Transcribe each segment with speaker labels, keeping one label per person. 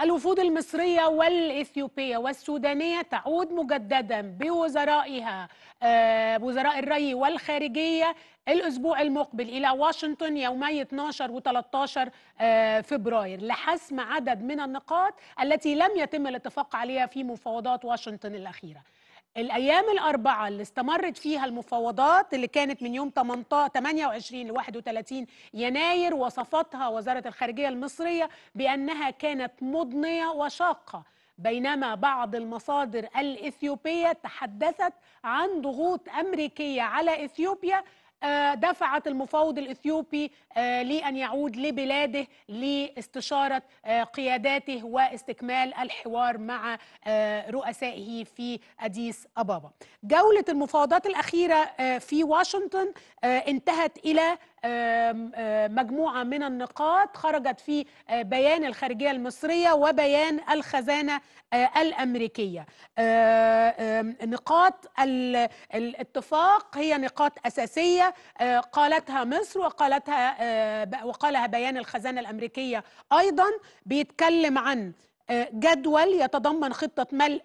Speaker 1: الوفود المصرية والإثيوبية والسودانية تعود مجددا بوزرائها آه، وزراء الري والخارجية الأسبوع المقبل إلى واشنطن يومي 12 و 13 فبراير لحسم عدد من النقاط التي لم يتم الاتفاق عليها في مفاوضات واشنطن الأخيرة الايام الاربعه اللي استمرت فيها المفاوضات اللي كانت من يوم 28 ل 31 يناير وصفتها وزاره الخارجيه المصريه بانها كانت مضنيه وشاقه بينما بعض المصادر الاثيوبيه تحدثت عن ضغوط امريكيه على اثيوبيا آه، دفعت المفاوض الاثيوبي آه، لان يعود لبلاده لاستشاره آه، قياداته واستكمال الحوار مع رؤسائه في اديس ابابا. جوله المفاوضات الاخيره في واشنطن انتهت الى مجموعه من النقاط خرجت في بيان الخارجيه المصريه وبيان الخزانه الامريكيه. نقاط الاتفاق هي نقاط اساسيه قالتها مصر وقالتها وقالها بيان الخزانه الامريكيه ايضا بيتكلم عن جدول يتضمن خطه ملء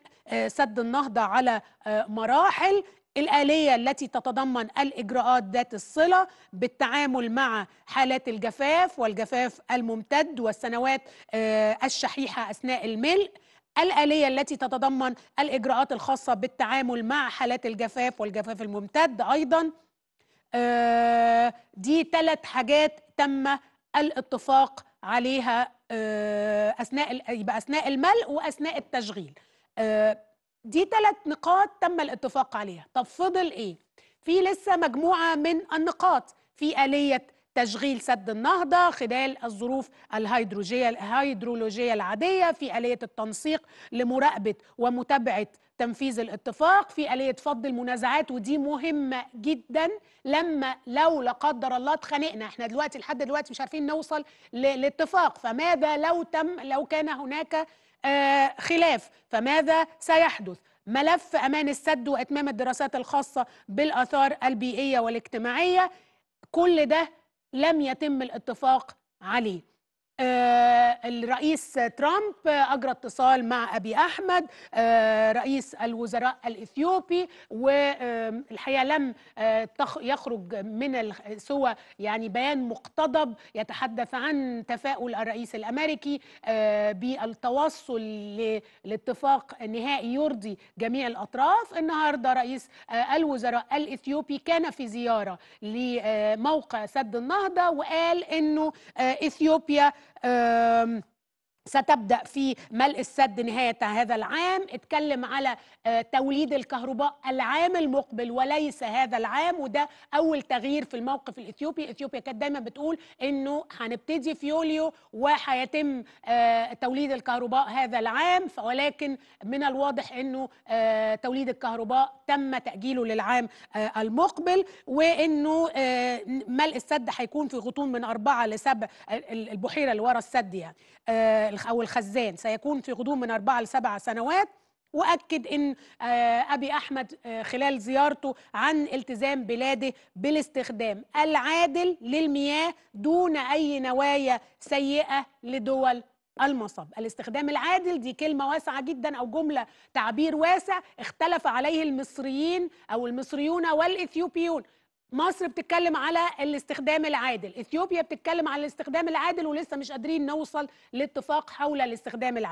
Speaker 1: سد النهضه على مراحل الآلية التي تتضمن الإجراءات ذات الصلة بالتعامل مع حالات الجفاف والجفاف الممتد والسنوات آه، الشحيحة أثناء الملء الآلية التي تتضمن الإجراءات الخاصة بالتعامل مع حالات الجفاف والجفاف الممتد أيضا آه، دي ثلاث حاجات تم الاتفاق عليها آه، أثناء يبقى أثناء الملء وأثناء التشغيل دي ثلاث نقاط تم الاتفاق عليها طب فضل ايه في لسه مجموعه من النقاط في اليه تشغيل سد النهضة خلال الظروف الهيدروجية الهيدرولوجية العادية في آلية التنسيق لمراقبة ومتابعة تنفيذ الاتفاق في آلية فض المنازعات ودي مهمة جدا لما لو لا قدر الله اتخانقنا احنا دلوقتي لحد دلوقتي مش عارفين نوصل لاتفاق فماذا لو تم لو كان هناك آه خلاف فماذا سيحدث ملف أمان السد وإتمام الدراسات الخاصة بالآثار البيئية والاجتماعية كل ده لم يتم الاتفاق عليه آه، الرئيس ترامب اجرى اتصال مع ابي احمد آه، رئيس الوزراء الاثيوبي والحقيقه لم آه، يخرج من سوى يعني بيان مقتضب يتحدث عن تفاؤل الرئيس الامريكي بالتوصل لاتفاق نهائي يرضي جميع الاطراف النهارده رئيس الوزراء الاثيوبي كان في زياره لموقع سد النهضه وقال انه اثيوبيا Um, ستبدا في ملء السد نهايه هذا العام اتكلم على آه، توليد الكهرباء العام المقبل وليس هذا العام وده اول تغيير في الموقف الاثيوبي اثيوبيا كانت دايما بتقول انه هنبتدي في يوليو وهيتم آه، توليد الكهرباء هذا العام ولكن من الواضح انه آه، توليد الكهرباء تم تاجيله للعام المقبل وانه ملء السد هيكون في غطون من أربعة لسبع البحيره اللي ورا السد يعني أو الخزان سيكون في غضون من أربعة لسبع سنوات واكد ان آه، ابي احمد آه، خلال زيارته عن التزام بلاده بالاستخدام العادل للمياه دون اي نوايا سيئه لدول المصب الاستخدام العادل دي كلمه واسعه جدا او جمله تعبير واسع اختلف عليه المصريين او المصريون والاثيوبيون مصر بتتكلم على الاستخدام العادل اثيوبيا بتتكلم على الاستخدام العادل ولسه مش قادرين نوصل لاتفاق حول الاستخدام العادل